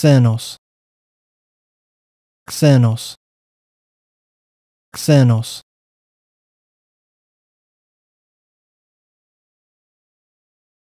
Xenos Xenos Xenos